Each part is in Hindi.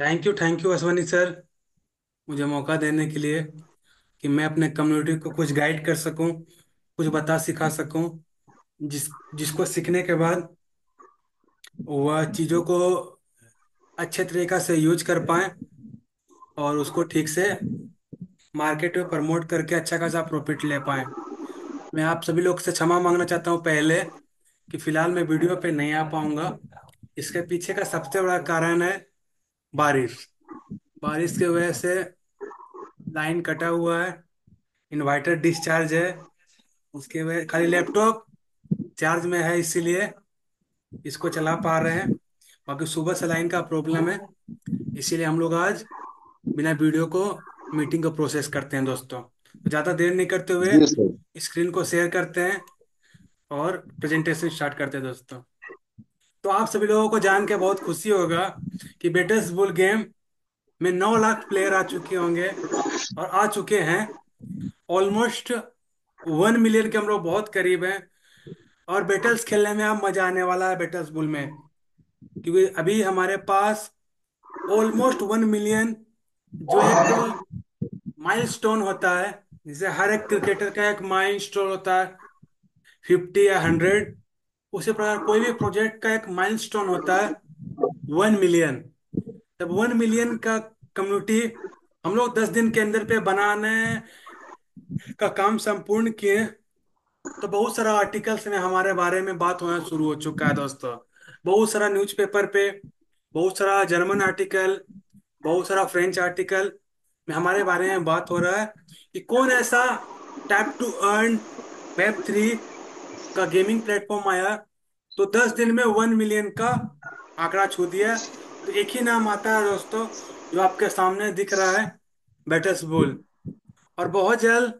Thank you thank you Ashwani sir मुझे मौका देने के लिए कि मैं अपने कम्युनिटी को कुछ गाइड कर सकूं कुछ बता सिखा सकूं जिस जिसको सीखने के बाद वह चीज़ों को अच्छे तरीका से यूज कर पाए और उसको ठीक से मार्केट में प्रमोट करके अच्छा खासा प्रॉफिट ले पाए मैं आप सभी लोग से क्षमा मांगना चाहता हूँ पहले कि फिलहाल मैं वीडियो पे नहीं आ पाऊंगा इसके पीछे का सबसे बड़ा कारण है बारिश बारिश के वजह से लाइन कटा हुआ है इन्वर्टर डिस्चार्ज है उसके वजह खाली लैपटॉप चार्ज में है इसीलिए इसको चला पा रहे हैं बाकी सुबह से लाइन का प्रॉब्लम है इसीलिए हम लोग आज बिना वीडियो को मीटिंग को प्रोसेस करते हैं दोस्तों ज्यादा देर नहीं करते हुए स्क्रीन को शेयर करते हैं और प्रेजेंटेशन स्टार्ट करते हैं दोस्तों तो आप सभी लोगों को जान के बहुत खुशी होगा कि बेटेस बुल गेम में नौ लाख प्लेयर आ चुके होंगे और आ चुके हैं ऑलमोस्ट वन मिलियन के हम लोग बहुत करीब हैं और बेटल्स खेलने में अब मजा आने वाला है बेटल्स बुल में क्योंकि अभी हमारे पास ऑलमोस्ट वन मिलियन जो एक माइलस्टोन होता है जैसे हर एक क्रिकेटर का एक माइलस्टोन होता है फिफ्टी या हंड्रेड उसी प्रकार कोई भी प्रोजेक्ट का एक माइलस्टोन होता है वन मिलियन जब वन मिलियन का कम्युनिटी हम लोग दस दिन के अंदर पे बनाने का काम संपूर्ण किए तो बहुत सारा आर्टिकल्स में हमारे बारे में बात होना शुरू हो चुका है दोस्तों बहुत सारा न्यूज़पेपर पे बहुत सारा जर्मन आर्टिकल बहुत सारा फ्रेंच आर्टिकल में हमारे बारे में बात हो रहा है कि कौन ऐसा tap to earn web three का गेमिंग प्लेटफॉर्म आया तो दस दिन में वन मिलियन का आंकड़ा छू दिया तो एक ही नाम आता है दोस्तों जो आपके सामने दिख रहा है बेटस बोल और बहुत जल्द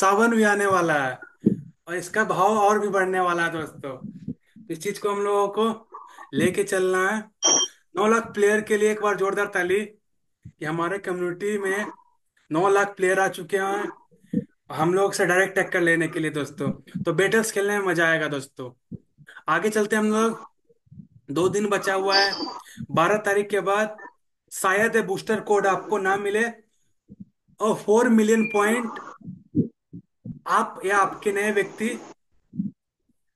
सावन भी आने वाला है और इसका भाव और भी बढ़ने वाला है दोस्तों इस चीज को हम लोगों को लेके चलना है नौ लाख प्लेयर के लिए एक बार जोरदार ताली कि हमारे कम्युनिटी में नौ लाख प्लेयर आ चुके हैं हम लोग से डायरेक्ट टक्कर लेने के लिए दोस्तों तो बेटल्स खेलने में मजा आएगा दोस्तों आगे चलते हम लोग दो दिन बचा हुआ है बारह तारीख के बाद शायद बूस्टर कोड आपको ना मिले और फोर मिलियन पॉइंट आप या आपके नए व्यक्ति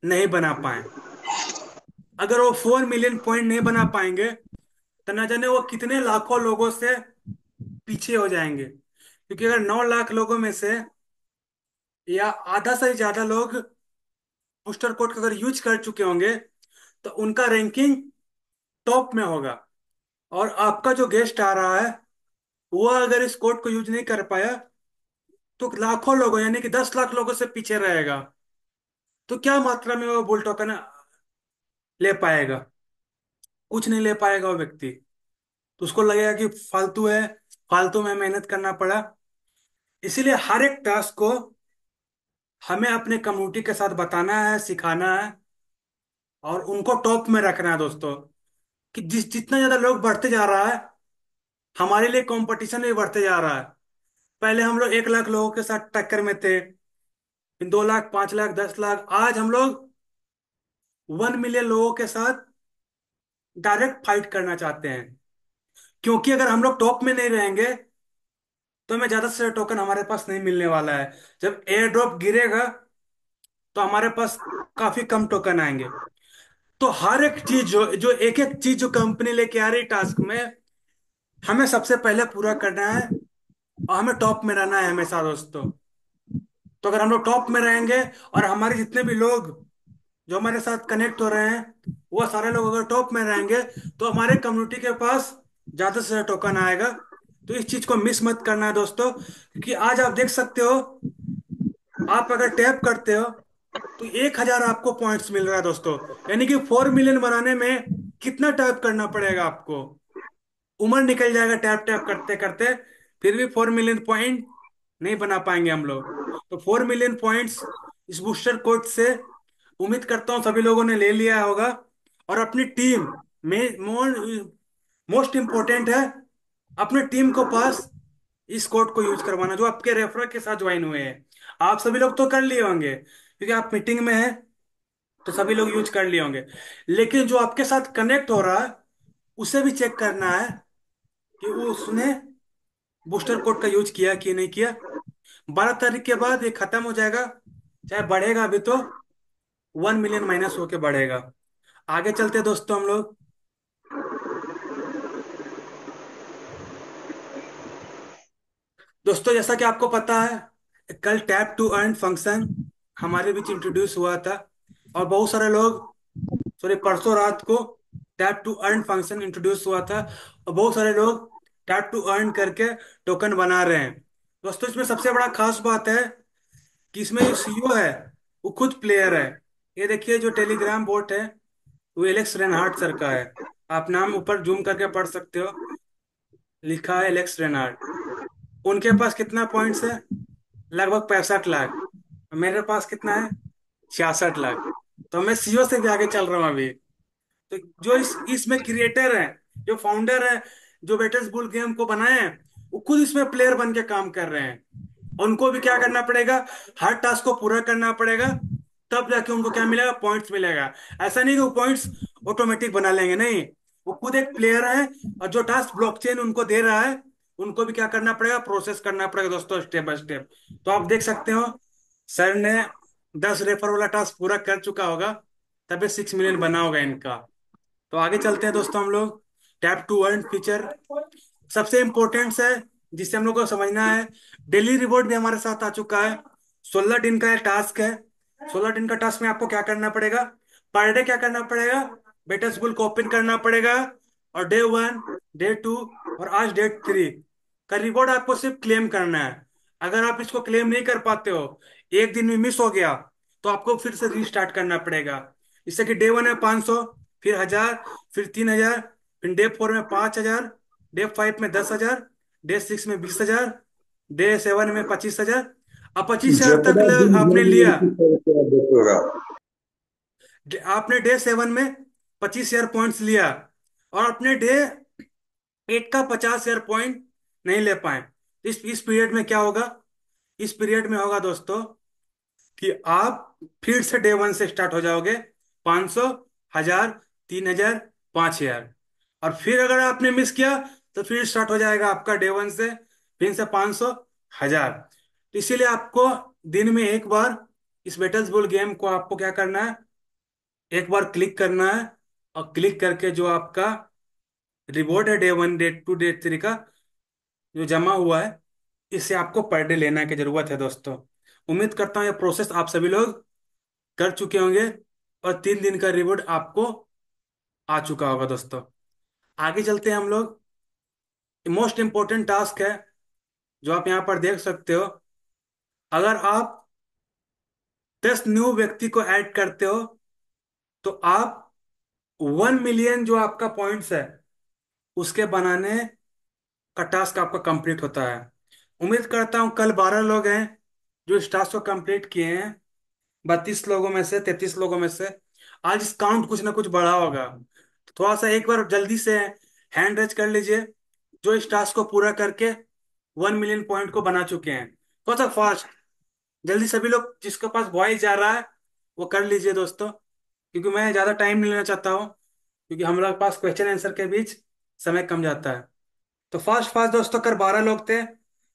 नहीं बना पाए अगर वो फोर मिलियन पॉइंट नहीं बना पाएंगे तो ना जाने वो कितने लाखों लोगों से पीछे हो जाएंगे क्योंकि अगर नौ लाख लोगों में से या आधा से ज्यादा लोग बूस्टर कोड अगर यूज कर चुके होंगे तो उनका रैंकिंग टॉप में होगा और आपका जो गेस्ट आ रहा है वो अगर इस कोड को यूज नहीं कर पाया तो लाखों लोगों यानी कि दस लाख लोगों से पीछे रहेगा तो क्या मात्रा में वो बुल टोकन ले पाएगा कुछ नहीं ले पाएगा वो व्यक्ति तो उसको लगेगा कि फालतू है फालतू में मेहनत करना पड़ा इसीलिए हर एक टास्क को हमें अपने कम्युनिटी के साथ बताना है सिखाना है और उनको टॉप में रखना है दोस्तों कि जिस जितना ज्यादा लोग बढ़ते जा रहा है हमारे लिए कंपटीशन भी बढ़ते जा रहा है पहले हम लोग एक लाख लोगों के साथ टक्कर में थे दो लाख पांच लाख दस लाख आज हम लोग वन मिलियन लोगों के साथ डायरेक्ट फाइट करना चाहते हैं क्योंकि अगर हम लोग टॉप में नहीं रहेंगे तो हमें ज्यादा से टोकन हमारे पास नहीं मिलने वाला है जब एयर ड्रॉप गिरेगा तो हमारे पास काफी कम टोकन आएंगे तो हर एक चीज जो जो एक एक चीज जो कंपनी लेके आ रही टास्क में हमें सबसे पहले पूरा करना है और हमें टॉप में रहना है हमेशा दोस्तों तो अगर हम लोग टॉप में रहेंगे और हमारे जितने भी लोग जो हमारे साथ कनेक्ट हो रहे हैं वो सारे लोग अगर टॉप में रहेंगे तो हमारे कम्युनिटी के पास ज्यादा से ज्यादा टोकन आएगा तो इस चीज को मिस मत करना है दोस्तों क्योंकि आज आप देख सकते हो आप अगर टैप करते हो तो एक हजार आपको पॉइंट्स मिल रहा है दोस्तों यानी कि फोर मिलियन बनाने में कितना टैप करना पड़ेगा आपको उम्र निकल जाएगा टैप टैप करते करते फिर भी फोर मिलियन पॉइंट नहीं बना पाएंगे हम लोग तो फोर मिलियन पॉइंट्स इस बूस्टर कोच से उम्मीद करता हूँ सभी लोगों ने ले लिया होगा और अपनी टीम में मोस्ट इंपॉर्टेंट है अपने टीम को पास इस कोड को यूज करवाना जो आपके रेफर के साथ ज्वाइन हुए हैं आप सभी लोग तो कर लिए होंगे क्योंकि आप मीटिंग में हैं तो सभी लोग यूज कर लिए होंगे लेकिन जो आपके साथ कनेक्ट हो रहा है उसे भी चेक करना है कि वो उसने बूस्टर कोड का यूज किया कि नहीं किया बारह तारीख के बाद ये खत्म हो जाएगा चाहे बढ़ेगा अभी तो वन मिलियन माइनस होके बढ़ेगा आगे चलते दोस्तों हम लोग दोस्तों जैसा कि आपको पता है कल टैप टू अर्न फंक्शन हमारे बीच इंट्रोड्यूस हुआ था और बहुत सारे लोग सॉरी परसों रात को tap to earn function introduce हुआ था और बहुत सारे लोग टैप टू अर्न करके टोकन बना रहे हैं दोस्तों इसमें सबसे बड़ा खास बात है कि इसमें जो सीईओ e है वो खुद प्लेयर है ये देखिए जो टेलीग्राम बोट है वो एलेक्स रेनहार्ट सर का है आप नाम ऊपर जूम करके पढ़ सकते हो लिखा है एलेक्स रेनहार्ट उनके पास कितना पॉइंट्स है लगभग पैंसठ लाख मेरे पास कितना है छियासठ लाख तो मैं सीओ से भी आगे चल रहा हूँ अभी तो जो इस इसमें क्रिएटर है जो फाउंडर है जो बेटर्स बुल गेम को बनाए हैं वो खुद इसमें प्लेयर बन के काम कर रहे हैं उनको भी क्या करना पड़ेगा हर टास्क को पूरा करना पड़ेगा तब जाके उनको क्या मिलेगा पॉइंट्स मिलेगा ऐसा नहीं कि वो पॉइंट्स ऑटोमेटिक बना लेंगे नहीं वो खुद एक प्लेयर है और जो टास्क ब्लॉकचेन उनको दे रहा है उनको भी क्या करना पड़ेगा प्रोसेस करना पड़ेगा दोस्तों स्टेप बाय स्टेप तो आप देख सकते हो सर ने दस रेफर वाला टास्क पूरा कर चुका होगा तभी सिक्स मिलियन बना होगा इनका तो आगे चलते हैं दोस्तों हम लोग टैप टू अर्न फीचर सबसे इम्पोर्टेंट है जिससे हम लोग को समझना है डेली रिवॉर्ड भी हमारे साथ आ चुका है सोलह दिन का टास्क है सोलह दिन का टास्क में आपको क्या करना पड़ेगा पर डे क्या करना पड़ेगा बेटा स्कूल को ओपन करना पड़ेगा और डे वन डे टू और आज डेट थ्री का रिवॉर्ड आपको सिर्फ क्लेम करना है अगर आप इसको क्लेम नहीं कर पाते हो एक दिन में मिस हो गया तो आपको फिर से रिस्टार्ट करना पड़ेगा इससे कि डे वन में पांच सौ फिर हजार फिर तीन हजार फिर डे फोर में पांच हजार डे फाइव में दस हजार डे सिक्स में बीस हजार डे सेवन में पच्चीस हजार अब पच्चीस हजार तक आपने लिया तो आपने डे सेवन में पच्चीस हजार पॉइंट्स लिया और अपने डे एट का पचास हजार पॉइंट नहीं ले पाए तो इस इस पीरियड में क्या होगा इस पीरियड में होगा दोस्तों कि आप फिर से डे वन से स्टार्ट हो जाओगे पांच सौ हजार तीन हजार पांच हजार और फिर अगर आपने मिस किया तो फिर स्टार्ट हो जाएगा आपका डे वन से फिर से पांच सौ हजार तो इसीलिए आपको दिन में एक बार इस बेटल्स बोल गेम को आपको क्या करना है एक बार क्लिक करना है और क्लिक करके जो आपका रिवॉर्ड है day one day two day three का जो जमा हुआ है इसे आपको पर डे लेना की जरूरत है दोस्तों उम्मीद करता हूँ यह प्रोसेस आप सभी लोग कर चुके होंगे और तीन दिन का रिवॉर्ड आपको आ चुका होगा दोस्तों आगे चलते हैं हम लोग मोस्ट इम्पोर्टेंट टास्क है जो आप यहाँ पर देख सकते हो अगर आप दस न्यू व्यक्ति को ऐड करते हो तो आप वन मिलियन जो आपका पॉइंट्स है उसके बनाने का टास्क आपका कंप्लीट होता है उम्मीद करता हूँ कल बारह लोग हैं जो इस टास्क को कंप्लीट किए हैं बत्तीस लोगों में से तैतीस लोगों में से आज इस काउंट कुछ ना कुछ बढ़ा होगा थोड़ा सा एक बार जल्दी से हैंड रेज कर लीजिए जो इस टास्क को पूरा करके वन मिलियन पॉइंट को बना चुके हैं थोड़ा सा फास्ट जल्दी सभी लोग जिसके पास वॉइस जा रहा है वो कर लीजिए दोस्तों क्योंकि मैं ज़्यादा टाइम नहीं लेना चाहता हूँ क्योंकि हम लोग पास क्वेश्चन आंसर के बीच समय कम जाता है तो फास्ट फास्ट दोस्तों तो कर बारह लोग थे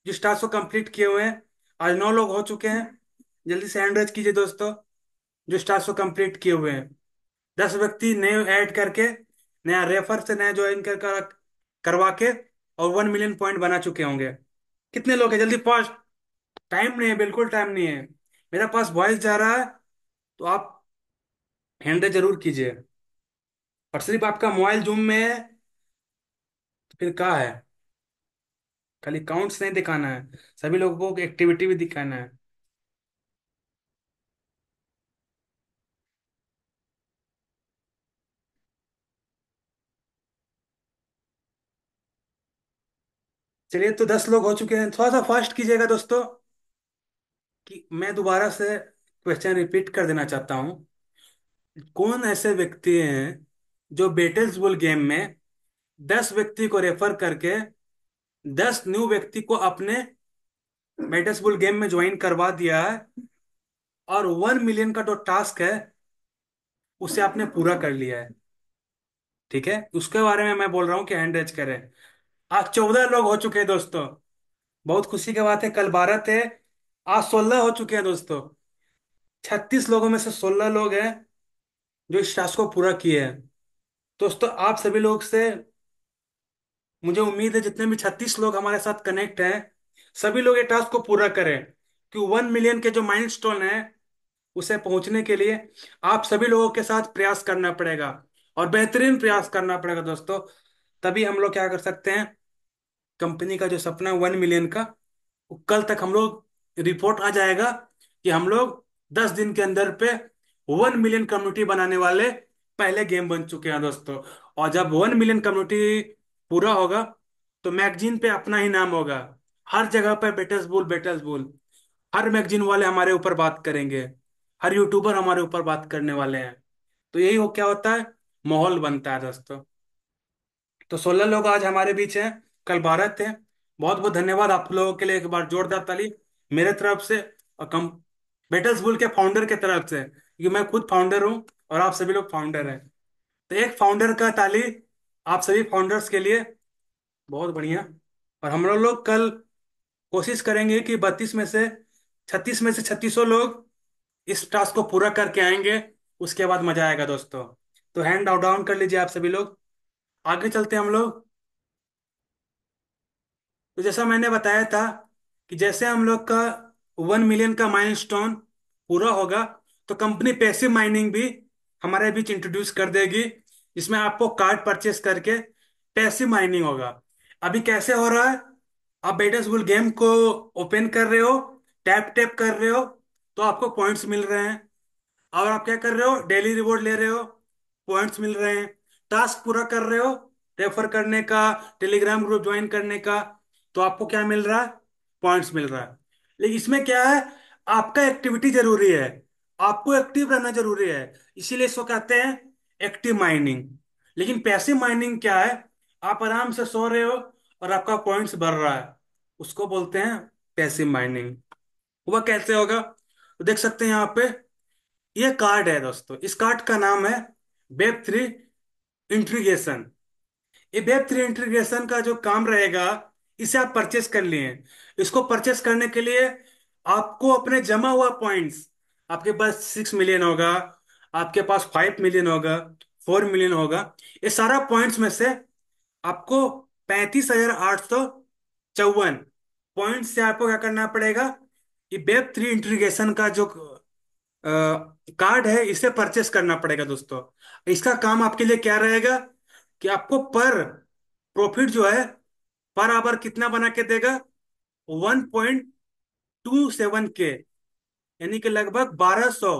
जो टास्क को कंप्लीट किए हुए हैं आज नौ लोग हो चुके हैं जल्दी से हैंड रेज कीजिए दोस्तों जो टास्क को कंप्लीट किए हुए हैं दस व्यक्ति नए ऐड करके नया रेफर से नया ज्वाइन कर, करवा के और वन मिलियन पॉइंट बना चुके होंगे कितने लोग हैं जल्दी पहुंच टाइम नहीं है बिल्कुल टाइम नहीं है मेरा पास वॉइस जा रहा है तो आप हैंड जरूर कीजिए और सिर्फ आपका मोबाइल जूम में है तो फिर कहा है खाली काउंट्स नहीं दिखाना है सभी लोगों को एक्टिविटी भी दिखाना है चलिए तो दस लोग हो चुके हैं थोड़ा सा फास्ट कीजिएगा दोस्तों कि मैं दोबारा से क्वेश्चन रिपीट कर देना चाहता हूं कौन ऐसे व्यक्ति हैं जो बेटल्स बुल गेम में दस व्यक्ति को रेफर करके दस न्यू व्यक्ति को अपने मेडस बुल गेम में ज्वाइन करवा दिया है और वन मिलियन का जो टास्क है उसे आपने पूरा कर लिया है ठीक है उसके बारे में मैं बोल रहा हूं कि हैंड रेज करें आज चौदह लोग हो चुके हैं दोस्तों बहुत खुशी की बात है कल बारह थे आज सोलह हो चुके हैं दोस्तों छत्तीस लोगों में से सोलह लोग हैं जो इस टास्क को पूरा किए हैं दोस्तों आप सभी लोग से मुझे उम्मीद है जितने भी छत्तीस लोग हमारे साथ कनेक्ट हैं सभी लोग ये टास्क को पूरा करें कि वन मिलियन के जो माइलस्टोन है उसे पहुंचने के लिए आप सभी लोगों के साथ प्रयास करना पड़ेगा और बेहतरीन प्रयास करना पड़ेगा दोस्तों तभी हम लोग क्या कर सकते हैं कंपनी का जो सपना वन मिलियन का कल तक हम लोग रिपोर्ट आ जाएगा कि हम लोग दस दिन के अंदर पे वन मिलियन कम्युनिटी बनाने वाले पहले गेम बन चुके हैं दोस्तों और जब वन मिलियन कम्युनिटी पूरा होगा तो मैगजीन पे अपना ही नाम होगा हर जगह पे बेटस बोल बेटस बोल हर मैगजीन वाले हमारे ऊपर बात करेंगे हर यूट्यूबर हमारे ऊपर बात करने वाले हैं तो यही हो क्या होता है माहौल बनता है दोस्तों तो सोलह लोग आज हमारे बीच हैं कल भारत थे बहुत बहुत धन्यवाद आप लोगों के लिए एक बार जोरदार ताली मेरे तरफ से और कम बेटल्स बुल के फाउंडर के तरफ से क्योंकि मैं खुद फाउंडर हूँ और आप सभी लोग फाउंडर हैं तो एक फाउंडर का ताली आप सभी फाउंडर्स के लिए बहुत बढ़िया और हम लोग कल कोशिश करेंगे कि बत्तीस में से छत्तीस में से छत्तीसों लोग इस टास्क को पूरा करके आएंगे उसके बाद मजा आएगा दोस्तों तो हैंड आउट डाउन कर लीजिए आप सभी लोग आगे चलते हम लोग तो जैसा मैंने बताया था कि जैसे हम लोग का वन मिलियन का माइलस्टोन पूरा होगा तो कंपनी पैसिव माइनिंग भी हमारे बीच इंट्रोड्यूस कर देगी इसमें आपको कार्ड परचेस करके पैसिव माइनिंग होगा अभी कैसे हो रहा है आप बेटर्स बुल गेम को ओपन कर रहे हो टैप टैप कर रहे हो तो आपको पॉइंट्स मिल रहे हैं और आप क्या कर रहे हो डेली रिवॉर्ड ले रहे हो पॉइंट्स मिल रहे हैं टास्क पूरा कर रहे हो रेफर करने का टेलीग्राम ग्रुप ज्वाइन करने का तो आपको क्या मिल रहा है पॉइंट्स मिल रहा है लेकिन इसमें क्या है आपका एक्टिविटी जरूरी है आपको एक्टिव रहना जरूरी है इसीलिए इसको कहते हैं एक्टिव माइनिंग लेकिन पैसिव माइनिंग क्या है आप आराम से सो रहे हो और आपका पॉइंट्स बढ़ रहा है उसको बोलते हैं पैसिव माइनिंग वह कैसे होगा तो देख सकते हैं यहाँ पे ये कार्ड है दोस्तों इस कार्ड का नाम है वेब थ्री इंट्रीगेशन ये वेब थ्री इंट्रीगेशन का जो काम रहेगा इसे आप परचेस कर लिए इसको परचेस करने के लिए आपको अपने जमा हुआ पॉइंट्स आपके पास सिक्स मिलियन होगा आपके पास फाइव मिलियन होगा फोर मिलियन होगा ये सारा पॉइंट्स में से आपको पैंतीस हजार आठ सौ चौवन पॉइंट से आपको क्या करना पड़ेगा कि बेब थ्री इंट्रीगेशन का जो कार्ड है इसे परचेस करना पड़ेगा दोस्तों इसका काम आपके लिए क्या रहेगा कि आपको पर प्रॉफिट जो है पर आवर कितना बना के देगा वन पॉइंट टू सेवन के यानी कि लगभग बारह सौ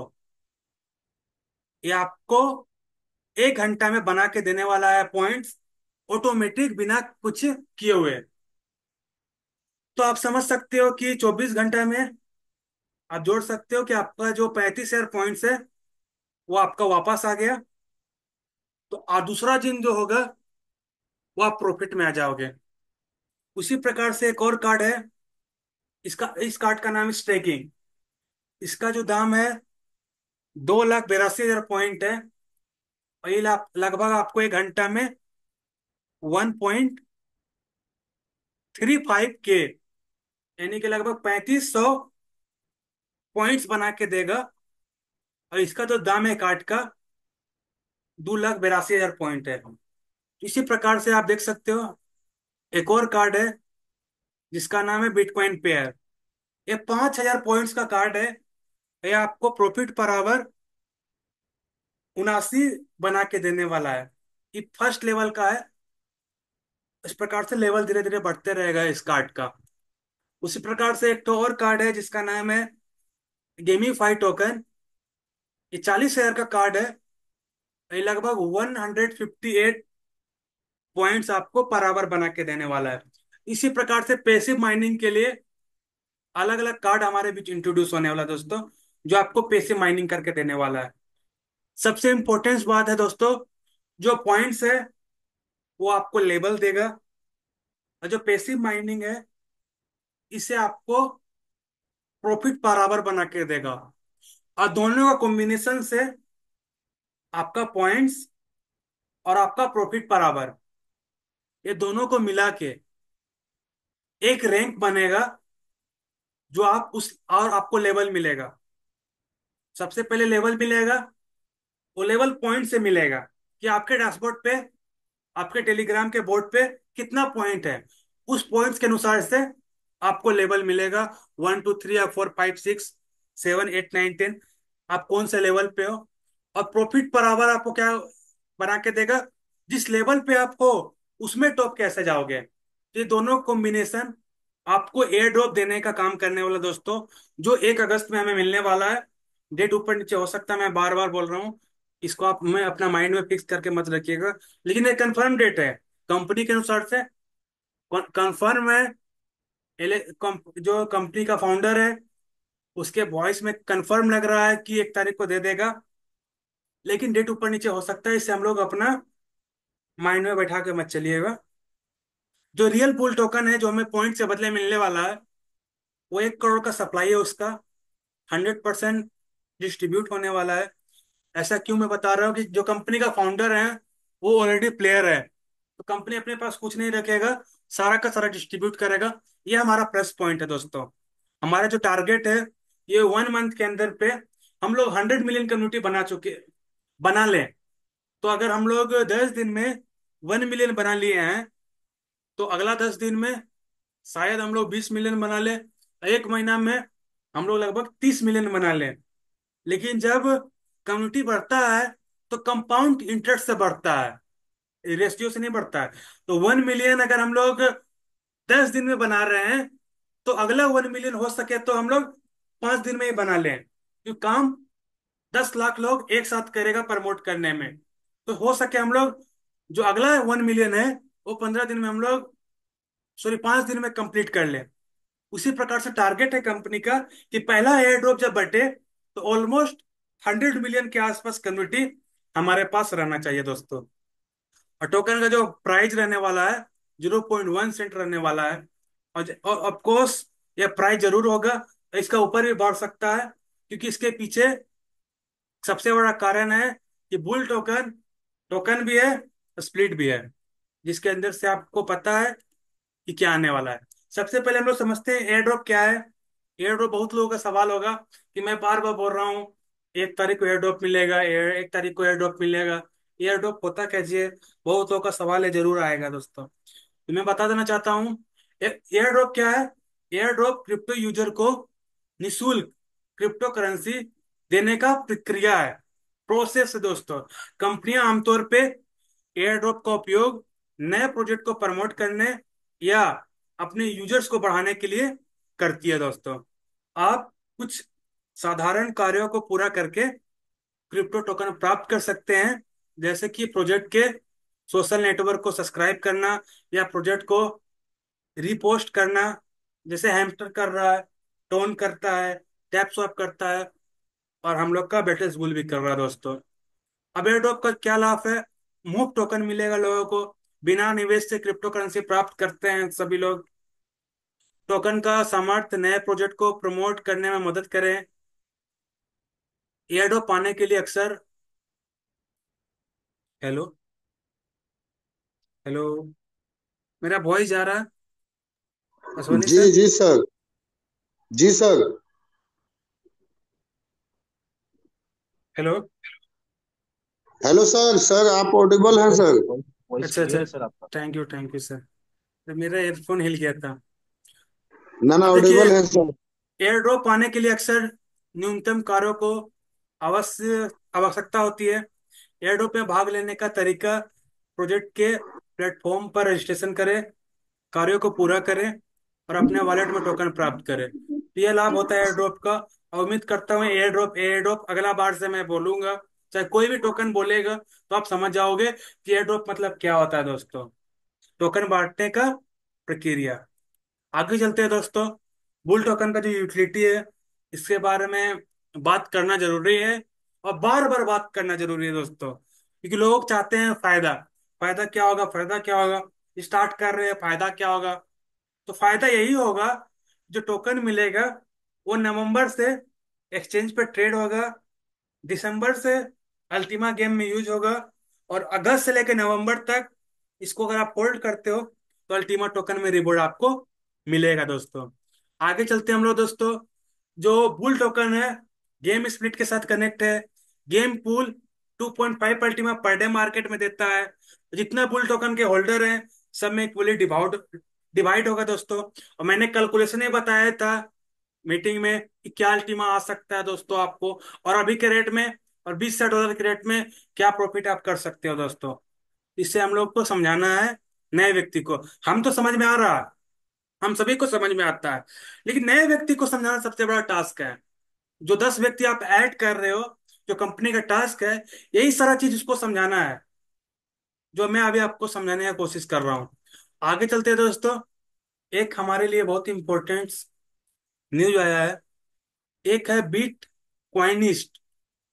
ये आपको एक घंटा में बना के देने वाला है पॉइंट्स ऑटोमेटिक बिना कुछ किए हुए तो आप समझ सकते हो कि 24 घंटे में आप जोड़ सकते हो कि आपका जो पैंतीस हजार पॉइंट्स है वो आपका वापस आ गया तो आ दूसरा दिन जो होगा वो आप प्रॉफिट में आ जाओगे उसी प्रकार से एक और कार्ड है इसका इस कार्ड का नाम है स्टेकिंग इसका जो दाम है दो लाख बेरासी हजार पॉइंट है और ये लगभग आपको एक घंटा में वन पॉइंट थ्री फाइव के यानी कि लगभग पैंतीस सौ पॉइंट्स बना के देगा और इसका तो दाम है काट का दो लाख बेरासी हजार पॉइंट है इसी प्रकार से आप देख सकते हो एक और कार्ड है जिसका नाम है बिटकॉइन पेयर ये पांच हजार पॉइंट्स का कार्ड है ये आपको प्रॉफिट पर आवर उनासी बना के देने वाला है ये फर्स्ट लेवल का है इस प्रकार से लेवल धीरे धीरे बढ़ते रहेगा इस कार्ड का उसी प्रकार से एक तो और कार्ड है जिसका नाम है गेमिंग गेमीफाई टोकन ये चालीस हजार का कार्ड है ये लगभग one hundred fifty eight point आपको पर आवर बना के देने वाला है इसी प्रकार से पैसिव माइनिंग के लिए अलग अलग कार्ड हमारे बीच इंट्रोड्यूस होने वाला दोस्तों जो आपको पैसे माइनिंग करके देने वाला है सबसे इंपॉर्टेंट बात है दोस्तों जो पॉइंट्स है वो आपको लेबल देगा और जो पैसिव माइनिंग है इसे आपको प्रॉफिट बराबर बना के देगा और दोनों का कॉम्बिनेशन से आपका पॉइंट्स और आपका प्रॉफिट बराबर ये दोनों को मिला के एक रैंक बनेगा जो आप उस और आपको लेवल मिलेगा सबसे पहले लेवल मिलेगा वो लेवल पॉइंट से मिलेगा कि आपके डैशबोर्ड पे आपके टेलीग्राम के बोर्ड पे कितना पॉइंट है उस पॉइंट्स के अनुसार से आपको लेवल मिलेगा वन टू थ्री या four five six seven eight nine ten आप कौन से लेवल पे हो और प्रॉफिट पर आवर आपको क्या बना के देगा जिस लेवल पे आपको उसमें टॉप तो कैसे जाओगे तो ये दोनों कॉम्बिनेशन आपको एयर ड्रॉप देने का काम करने वाला दोस्तों जो एक अगस्त में हमें मिलने वाला है डेट ऊपर नीचे हो सकता है मैं बार बार बोल रहा हूँ इसको आप मैं अपना माइंड में फिक्स करके मत रखिएगा लेकिन एक कंफर्म डेट है कंपनी के अनुसार से कंफर्म है जो कंपनी का फाउंडर है उसके वॉइस में कंफर्म लग रहा है कि एक तारीख को दे देगा लेकिन डेट ऊपर नीचे हो सकता है इससे हम लोग अपना माइंड में बैठा के मत चलिएगा जो रियल पुल टोकन है जो हमें पॉइंट से बदले मिलने वाला है वो एक करोड़ का सप्लाई है उसका हंड्रेड परसेंट डिस्ट्रीब्यूट होने वाला है ऐसा क्यों मैं बता रहा हूँ कि जो कंपनी का फाउंडर है वो ऑलरेडी प्लेयर है तो कंपनी अपने पास कुछ नहीं रखेगा सारा का सारा डिस्ट्रीब्यूट करेगा ये हमारा प्लस पॉइंट है दोस्तों हमारा जो टारगेट है ये वन मंथ के अंदर पे हम लोग हंड्रेड मिलियन कम्युनिटी बना चुके बना ले तो अगर हम लोग दस दिन में वन मिलियन बना लिए हैं तो अगला दस दिन में शायद हम लोग बीस मिलियन बना ले एक महीना में हम लोग लगभग तीस मिलियन बना लें लेकिन जब कम्युनिटी बढ़ता है तो कंपाउंड इंटरेस्ट से बढ़ता है रेस्टियो से नहीं बढ़ता है तो वन मिलियन अगर हम लोग दस दिन में बना रहे हैं तो अगला वन मिलियन हो सके तो हम लोग पांच दिन में ही बना लें क्योंकि काम दस लाख लोग एक साथ करेगा प्रमोट करने में तो हो सके हम लोग जो अगला वन मिलियन है वो पंद्रह दिन में हम लोग सॉरी पांच दिन में कंप्लीट कर लें उसी प्रकार से टारगेट है कंपनी का कि पहला एयर ड्रॉप जब बटे तो ऑलमोस्ट हंड्रेड मिलियन के आसपास कम्युनिटी हमारे पास रहना चाहिए दोस्तों और टोकन का जो प्राइस रहने वाला है जीरो पॉइंट वन सेंट रहने वाला है और ऑफकोर्स यह प्राइस जरूर होगा इसका ऊपर भी बढ़ सकता है क्योंकि इसके पीछे सबसे बड़ा कारण है कि बुल टोकन टोकन भी है स्प्लिट भी है जिसके अंदर से आपको पता है कि क्या आने वाला है सबसे पहले हम लोग समझते हैं एयर ड्रॉप क्या है एयर बहुत लोगों का सवाल होगा कि मैं बार बार बोल रहा हूँ एक तारीख को एयर मिलेगा एयर एक तारीख को एयर मिलेगा एयर ड्रॉप होता कैसे बहुत लोगों का सवाल है जरूर आएगा दोस्तों तो मैं बता देना चाहता हूँ एयर क्या है एयर क्रिप्टो यूजर को निःशुल्क क्रिप्टो करेंसी देने का प्रक्रिया है प्रोसेस है दोस्तों कंपनियां आमतौर पे एयर का उपयोग नए प्रोजेक्ट को प्रमोट करने या अपने यूजर्स को बढ़ाने के लिए करती है दोस्तों आप कुछ साधारण कार्यों को पूरा करके क्रिप्टो टोकन प्राप्त कर सकते हैं जैसे कि प्रोजेक्ट के सोशल नेटवर्क को सब्सक्राइब करना या प्रोजेक्ट को रिपोस्ट करना जैसे हैमस्टर कर रहा है टोन करता है टैप स्वैप करता है और हम लोग का बेटर स्कूल भी कर रहा है दोस्तों अब डॉप का क्या लाभ है मुफ्त टोकन मिलेगा लोगों को बिना निवेश से क्रिप्टो करेंसी प्राप्त करते हैं सभी लोग टोकन का सामर्थ्य नए प्रोजेक्ट को प्रमोट करने में मदद करें एयरडो पाने के लिए अक्सर हेलो हेलो मेरा वॉइस जा रहा है जी सर? जी सर जी sir hello hello sir sir आप ऑडिबल हैं सर अच्छा अच्छा sir thank you thank you sir मेरा एयरफोन हिल गया था ऑडिबल है सर एयर ड्रॉप पाने के लिए अक्सर न्यूनतम कार्यों को अवश्य आवश्यकता होती है एयर ड्रॉप में भाग लेने का तरीका प्रोजेक्ट के प्लेटफॉर्म पर रजिस्ट्रेशन करें कार्यों को पूरा करें और अपने वॉलेट में टोकन प्राप्त करें तो यह लाभ होता है एयर ड्रॉप का उम्मीद करता हूँ एयर ड्रॉप एयर ड्रॉप अगला बार से मैं बोलूंगा चाहे कोई भी टोकन बोलेगा तो आप समझ जाओगे कि एयर ड्रॉप मतलब क्या होता है दोस्तों टोकन बांटने का प्रक्रिया आगे चलते हैं दोस्तों बुल टोकन का जो यूटिलिटी है इसके बारे में बात करना जरूरी है और बार बार बात करना जरूरी है दोस्तों क्योंकि लोग चाहते हैं फायदा फायदा क्या होगा फायदा क्या होगा स्टार्ट कर रहे हैं फायदा क्या होगा तो फायदा यही होगा जो टोकन मिलेगा वो नवंबर से एक्सचेंज पर ट्रेड होगा दिसंबर से अल्टीमा गेम में यूज होगा और अगस्त से लेकर नवंबर तक इसको अगर आप होल्ड करते हो तो अल्टीमा टोकन में रिवॉर्ड आपको मिलेगा दोस्तों आगे चलते हम लोग दोस्तों जो बुल टोकन है गेम स्प्लिट के साथ कनेक्ट है game pool 2.5 point per day market में देता है जितना बुल टोकन के होल्डर हैं सब में इक्वली डिवाउट डिवाइड होगा दोस्तों और मैंने कैलकुलेशन ये बताया था मीटिंग में कि क्या अल्टीमा आ सकता है दोस्तों आपको और अभी के रेट में और बीस सौ डॉलर के रेट में क्या प्रॉफिट आप कर सकते हो दोस्तों इससे हम लोग को समझाना है नए व्यक्ति को हम तो समझ में आ रहा हम सभी को समझ में आता है लेकिन नए व्यक्ति को समझाना सबसे बड़ा टास्क है जो दस व्यक्ति आप ऐड कर रहे हो जो कंपनी का टास्क है यही सारा चीज उसको समझाना है जो मैं अभी आपको समझाने की कोशिश कर रहा हूं आगे चलते हैं दोस्तों एक हमारे लिए बहुत इंपॉर्टेंट न्यूज आया है एक है बीट क्वाइनिस्ट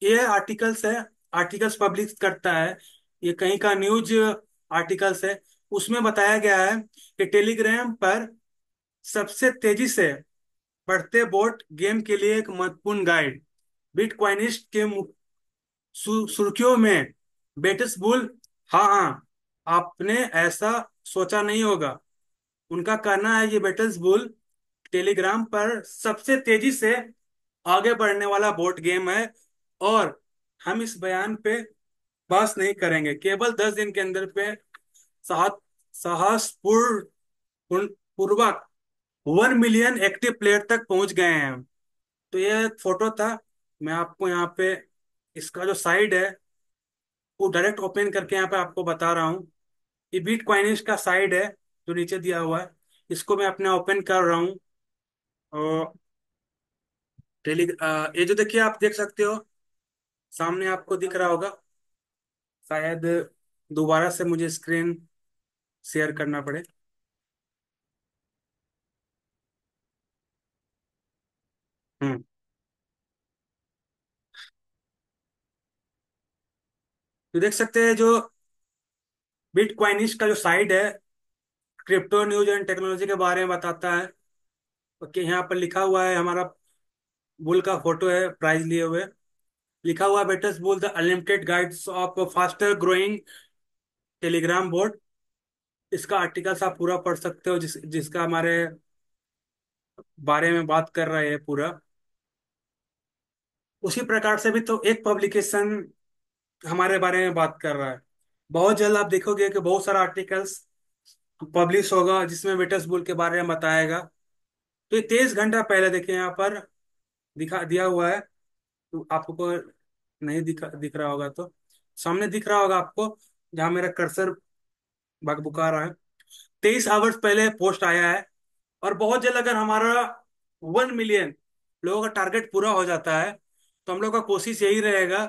ये आर्टिकल्स है आर्टिकल्स पब्लिश करता है ये कहीं का न्यूज आर्टिकल्स है उसमें बताया गया है कि टेलीग्राम पर सबसे तेजी से बढ़ते बोट गेम के लिए एक महत्वपूर्ण गाइड बिटकॉइनिस्ट के सुर्खियों में बेटस बुल हाँ हाँ आपने ऐसा सोचा नहीं होगा उनका कहना है ये बेटस बुल टेलीग्राम पर सबसे तेजी से आगे बढ़ने वाला बोट गेम है और हम इस बयान पे बस नहीं करेंगे केवल दस दिन के अंदर पे साहस साहसपूर्ण पूर्वक वन मिलियन एक्टिव प्लेयर तक पहुंच गए हैं तो ये एक फोटो था मैं आपको यहाँ पे इसका जो साइड है वो डायरेक्ट ओपन करके यहाँ पे आपको बता रहा हूँ ये बीट क्वाइनिश का साइड है जो नीचे दिया हुआ है इसको मैं अपना ओपन कर रहा हूँ और टेली ये जो देखिए आप देख सकते हो सामने आपको दिख रहा होगा शायद दोबारा से मुझे स्क्रीन शेयर करना पड़े तो देख सकते हैं जो बिटकॉइनिस्ट का जो साइट है क्रिप्टो न्यूज एंड टेक्नोलॉजी के बारे में बताता है ओके यहाँ पर लिखा हुआ है हमारा बुल का फोटो है प्राइज लिए हुए लिखा हुआ bettors bull the unlimited guides of faster growing Telegram board इसका आर्टिकल्स आप पूरा पढ़ सकते हो जिस जिसका हमारे बारे में बात कर रहे हैं पूरा उसी प्रकार से भी तो एक पब्लिकेशन हमारे बारे में बात कर रहा है बहुत जल्द आप देखोगे कि बहुत सारा आर्टिकल्स पब्लिश होगा जिसमें वेटर्स बुल के बारे में बताएगा तो ये तेईस घंटा पहले देखिए यहाँ पर दिखा दिया हुआ है तो आपको नहीं दिखा दिख रहा होगा तो सामने दिख रहा होगा आपको जहाँ मेरा कर्सर बुका रहा है तेईस आवर्स पहले पोस्ट आया है और बहुत जल्द अगर हमारा वन मिलियन लोगों का टारगेट पूरा हो जाता है तो हम लोग का कोशिश यही रहेगा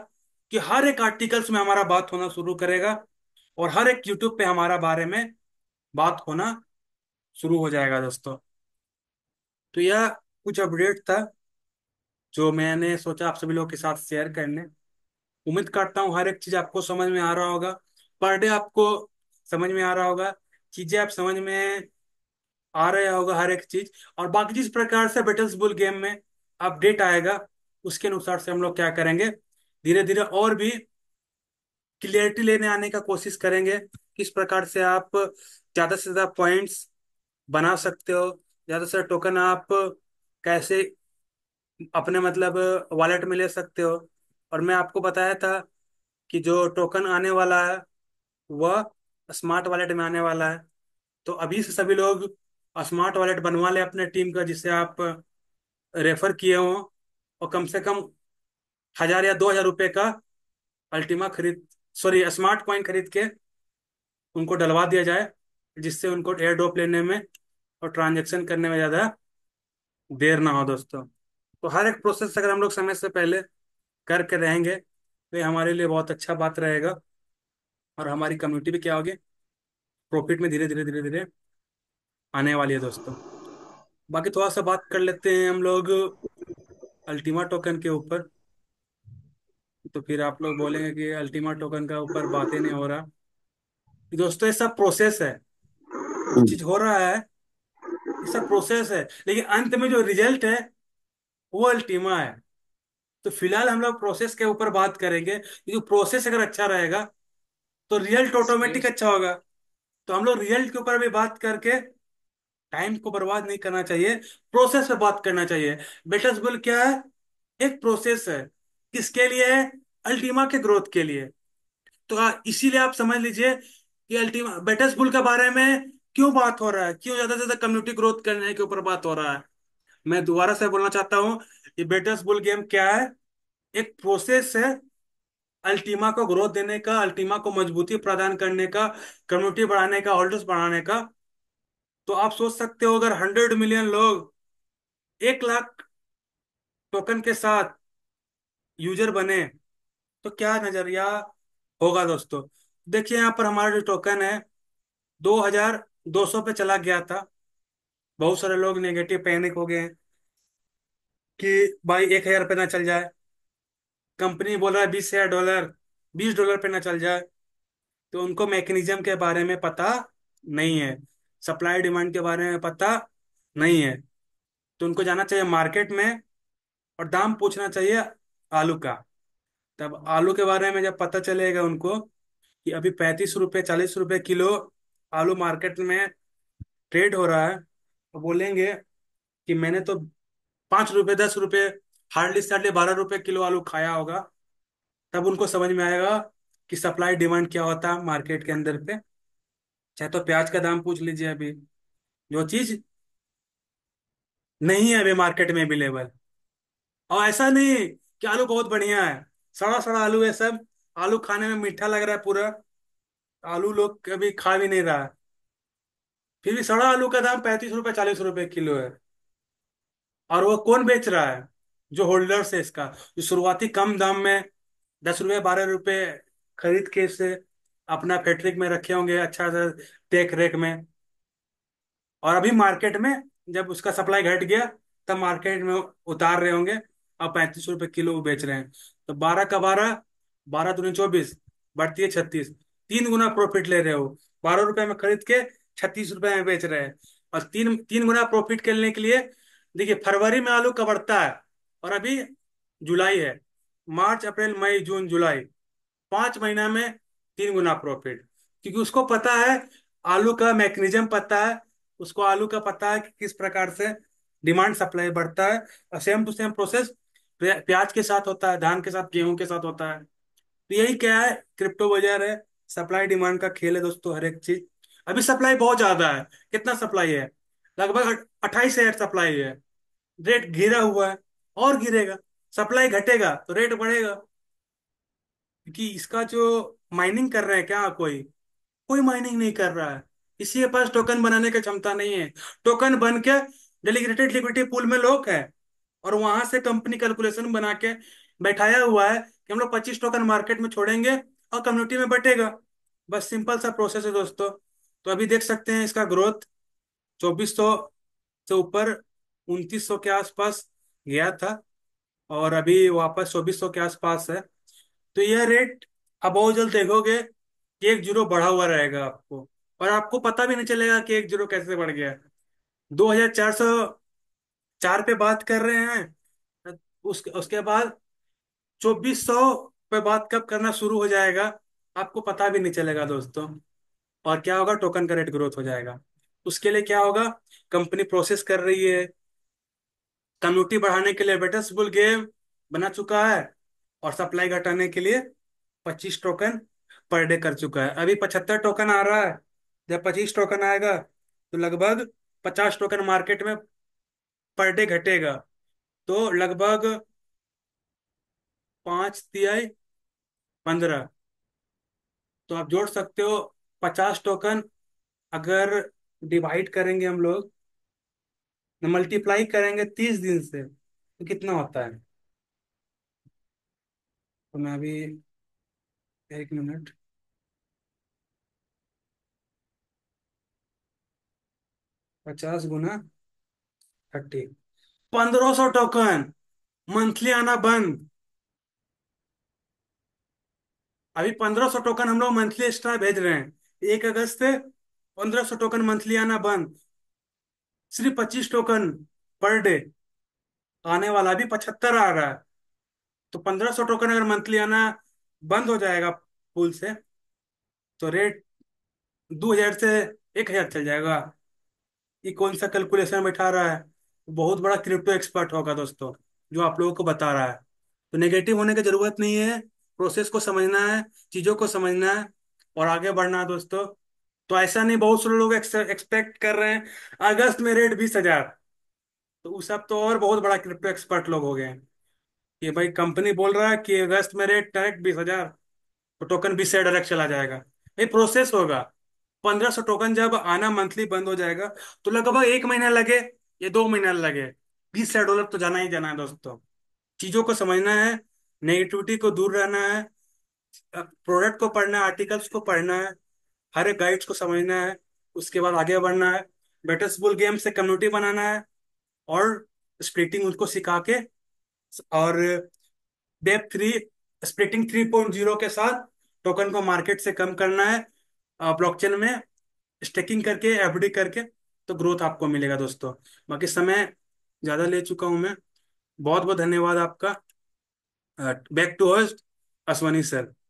कि हर एक आर्टिकल्स में हमारा बात होना शुरू करेगा और हर एक यूट्यूब पे हमारा बारे में बात होना शुरू हो जाएगा दोस्तों तो यह कुछ अपडेट था जो मैंने सोचा आप सभी लोगों के साथ शेयर करने उम्मीद करता हूँ हर एक चीज आपको समझ में आ रहा होगा पर डे आपको समझ में आ रहा होगा चीजें आप समझ में आ रहा होगा हर एक चीज और बाकी जिस प्रकार से बेटल्स बुल गेम में अपडेट आएगा उसके अनुसार से हम लोग क्या करेंगे धीरे धीरे और भी क्लियरिटी लेने आने का कोशिश करेंगे किस प्रकार से आप ज्यादा से ज्यादा पॉइंट्स बना सकते हो ज्यादा से टोकन आप कैसे अपने मतलब वॉलेट में ले सकते हो और मैं आपको बताया था कि जो टोकन आने वाला है वह स्मार्ट वॉलेट में आने वाला है तो अभी से सभी लोग स्मार्ट वॉलेट बनवा ले अपने टीम का जिसे आप रेफर किए हो और कम से कम हजार या दो हजार रुपए का अल्टीमा खरीद सॉरी स्मार्ट कॉइन खरीद के उनको डलवा दिया जाए जिससे उनको एयर ड्रॉप लेने में और ट्रांजेक्शन करने में ज़्यादा देर ना हो दोस्तों तो हर एक प्रोसेस अगर हम लोग समय से पहले करके रहेंगे तो ये हमारे लिए बहुत अच्छा बात रहेगा और हमारी कम्युनिटी भी क्या होगी प्रॉफिट में धीरे धीरे धीरे धीरे आने वाली है दोस्तों बाकी थोड़ा सा बात कर लेते हैं हम लोग अल्टीमा टोकन के ऊपर तो फिर आप लोग बोलेंगे कि अल्टीमा टोकन का ऊपर बातें नहीं हो रहा दोस्तों ये सब प्रोसेस है हम्म। चीज हो रहा है ये सब प्रोसेस है लेकिन अंत में जो रिजल्ट है वो अल्टीमा है तो फिलहाल हम लोग प्रोसेस के ऊपर बात करेंगे क्योंकि प्रोसेस अगर अच्छा रहेगा तो रिजल्ट ऑटोमेटिक अच्छा होगा तो हम लोग रिजल्ट के ऊपर भी बात करके टाइम को बर्बाद नहीं करना चाहिए प्रोसेस पर बात करना चाहिए बेटर्स गोल क्या है एक प्रोसेस है किसके लिए है अल्टीमा के ग्रोथ के लिए तो हाँ, इसीलिए आप समझ लीजिए कि अल्टीमा बेटर्स बुल के बारे में क्यों बात हो रहा है क्यों ज्यादा से ज्यादा कम्युनिटी ग्रोथ करने के ऊपर बात हो रहा है मैं दोबारा से बोलना चाहता हूँ कि बेटर्स बुल गेम क्या है एक प्रोसेस है अल्टीमा को ग्रोथ देने का अल्टीमा को मजबूती प्रदान करने का कम्युनिटी बढ़ाने का होल्डर्स बढ़ाने का तो आप सोच सकते हो अगर हंड्रेड मिलियन लोग एक लाख टोकन के साथ यूजर बने तो क्या नजरिया होगा दोस्तों देखिए यहाँ पर हमारा जो टोकन है 2200 पे चला गया था बहुत सारे लोग नेगेटिव पैनिक हो गए हैं कि भाई एक हजार पे ना चल जाए कंपनी बोल रहा है बीस हजार डॉलर बीस डॉलर पे ना चल जाए तो उनको मैकेनिज्म के बारे में पता नहीं है सप्लाई डिमांड के बारे में पता नहीं है तो उनको जाना चाहिए मार्केट में और दाम पूछना चाहिए आलू का तब आलू के बारे में जब पता चलेगा उनको कि अभी पैंतीस रुपये चालीस रुपये किलो आलू मार्केट में ट्रेड हो रहा है तो बोलेंगे कि मैंने तो पाँच रुपये दस रुपये हार्डली सार्डली बारह रुपये किलो आलू खाया होगा तब उनको समझ में आएगा कि सप्लाई डिमांड क्या होता है मार्केट के अंदर पे चाहे तो प्याज का दाम पूछ लीजिए अभी जो चीज नहीं है अभी मार्केट में अवेलेबल और ऐसा नहीं कि आलू बहुत बढ़िया है सड़ा सड़ा आलू है सब आलू खाने में मीठा लग रहा है पूरा आलू लोग कभी खा भी नहीं रहा है फिर भी सड़ा आलू का दाम पैंतीस रुपये चालीस रुपये किलो है और वो कौन बेच रहा है जो होल्डर्स है इसका जो शुरुआती कम दाम में दस रुपये बारह रुपये खरीद के इसे अपना फैक्ट्री में रखे होंगे अच्छा सा देख रेख में और अभी मार्केट में जब उसका सप्लाई घट गया तब मार्केट में उतार रहे होंगे अब पैंतीस रुपए किलो बेच रहे हैं तो बारह का बारह बारह दूनी चौबीस बढ़ती है छत्तीस तीन गुना प्रॉफिट ले रहे हो बारह रुपए में खरीद के छत्तीस रुपए में बेच रहे हैं और तीन तीन गुना प्रॉफिट करने के लिए देखिए फरवरी में आलू का बढ़ता है और अभी जुलाई है मार्च अप्रैल मई जून जुलाई पांच महीना में तीन गुना प्रॉफिट क्योंकि उसको पता है आलू का मैकेनिज्म पता है उसको आलू का पता है कि किस प्रकार से डिमांड सप्लाई बढ़ता है और सेम टू सेम प्रोसेस प्याज के साथ होता है धान के साथ गेहूं के साथ होता है तो यही क्या है क्रिप्टो बाजार है सप्लाई डिमांड का खेल है दोस्तों हर एक चीज अभी सप्लाई बहुत ज्यादा है कितना सप्लाई है लगभग अट्ठाईस हजार सप्लाई है रेट गिरा हुआ है और गिरेगा सप्लाई घटेगा तो रेट बढ़ेगा क्योंकि इसका जो माइनिंग कर रहे हैं क्या कोई कोई माइनिंग नहीं कर रहा है इसी के पास टोकन बनाने की क्षमता नहीं है टोकन बन के डेलीग्रेटेड लिक्विडिटी पूल में लोग है और वहां से कंपनी कैलकुलेशन बना के बैठाया हुआ है कि हम लोग पच्चीस टोकन मार्केट में छोड़ेंगे और कम्युनिटी में बटेगा बस सिंपल सा प्रोसेस है दोस्तों तो अभी देख सकते हैं इसका ग्रोथ चौबीस से ऊपर उनतीस के आसपास गया था और अभी वापस चौबीस सौ के आसपास है तो यह रेट अब बहुत जल्द देखोगे कि एक जीरो बढ़ा हुआ रहेगा आपको और आपको पता भी नहीं चलेगा कि एक जीरो कैसे बढ़ गया दो हजार चार सौ चार पे बात कर रहे हैं उस, उसके बाद चौबीस सौ पे बात कब करना शुरू हो जाएगा आपको पता भी नहीं चलेगा दोस्तों और क्या होगा टोकन का रेट ग्रोथ हो जाएगा उसके लिए क्या होगा कंपनी प्रोसेस कर रही है कम्युनिटी बढ़ाने के लिए बेटस बुल गेम बना चुका है और सप्लाई घटाने के लिए पच्चीस टोकन पर डे कर चुका है अभी पचहत्तर टोकन आ रहा है जब पच्चीस टोकन आएगा तो लगभग पचास टोकन मार्केट में पर डे घटेगा तो लगभग पांच तिहाई पंद्रह तो आप जोड़ सकते हो पचास टोकन अगर डिवाइड करेंगे हम लोग मल्टीप्लाई तो करेंगे तीस दिन से तो कितना होता है तो मैं अभी एक मिनट पचास गुना थर्टी पंद्रह सौ टोकन मंथली आना बंद अभी पंद्रह सौ टोकन हम लोग मंथली एक्स्ट्रा भेज रहे हैं एक अगस्त से पंद्रह सौ टोकन मंथली आना बंद सिर्फ पच्चीस टोकन पर डे आने वाला अभी पचहत्तर आ रहा है तो पंद्रह सौ टोकन अगर मंथली आना बंद हो जाएगा पुल से तो रेट दो हजार से एक हजार चल जाएगा ये कौन सा कैलकुलेशन बैठा रहा है बहुत बड़ा क्रिप्टो एक्सपर्ट होगा दोस्तों जो आप लोगों को बता रहा है तो नेगेटिव होने की जरूरत नहीं है प्रोसेस को समझना है चीजों को समझना है और आगे बढ़ना है दोस्तों तो ऐसा नहीं बहुत सारे लोग एक्सपेक्ट कर रहे हैं अगस्त में रेट बीस हजार तो उस अब तो और बहुत बड़ा क्रिप्टो एक्सपर्ट लोग हो गए हैं कि भाई कंपनी बोल रहा है कि अगस्त में रेट डायरेक्ट बीस हजार तो टोकन बीस हजार डायरेक्ट चला जाएगा ये प्रोसेस होगा पंद्रह सौ टोकन जब आना मंथली बंद हो जाएगा तो लगभग एक महीना लगे ये दो महीने लगे बीस लाख डॉलर तो जाना ही जाना है दोस्तों चीजों को समझना है नेगेटिविटी को दूर रहना है प्रोडक्ट को पढ़ना है आर्टिकल्स को पढ़ना है हर एक गाइड्स को समझना है उसके बाद आगे बढ़ना है बेटर स्कूल गेम से कम्युनिटी बनाना है और स्प्लिटिंग उनको सिखा के और डेप three splitting three point zero के साथ टोकन को मार्केट से कम करना है ब्लॉकचेन में स्टेकिंग करके एफडी करके तो ग्रोथ आपको मिलेगा दोस्तों बाकी समय ज़्यादा ले चुका हूं मैं बहुत बहुत धन्यवाद आपका back to host Ashwani sir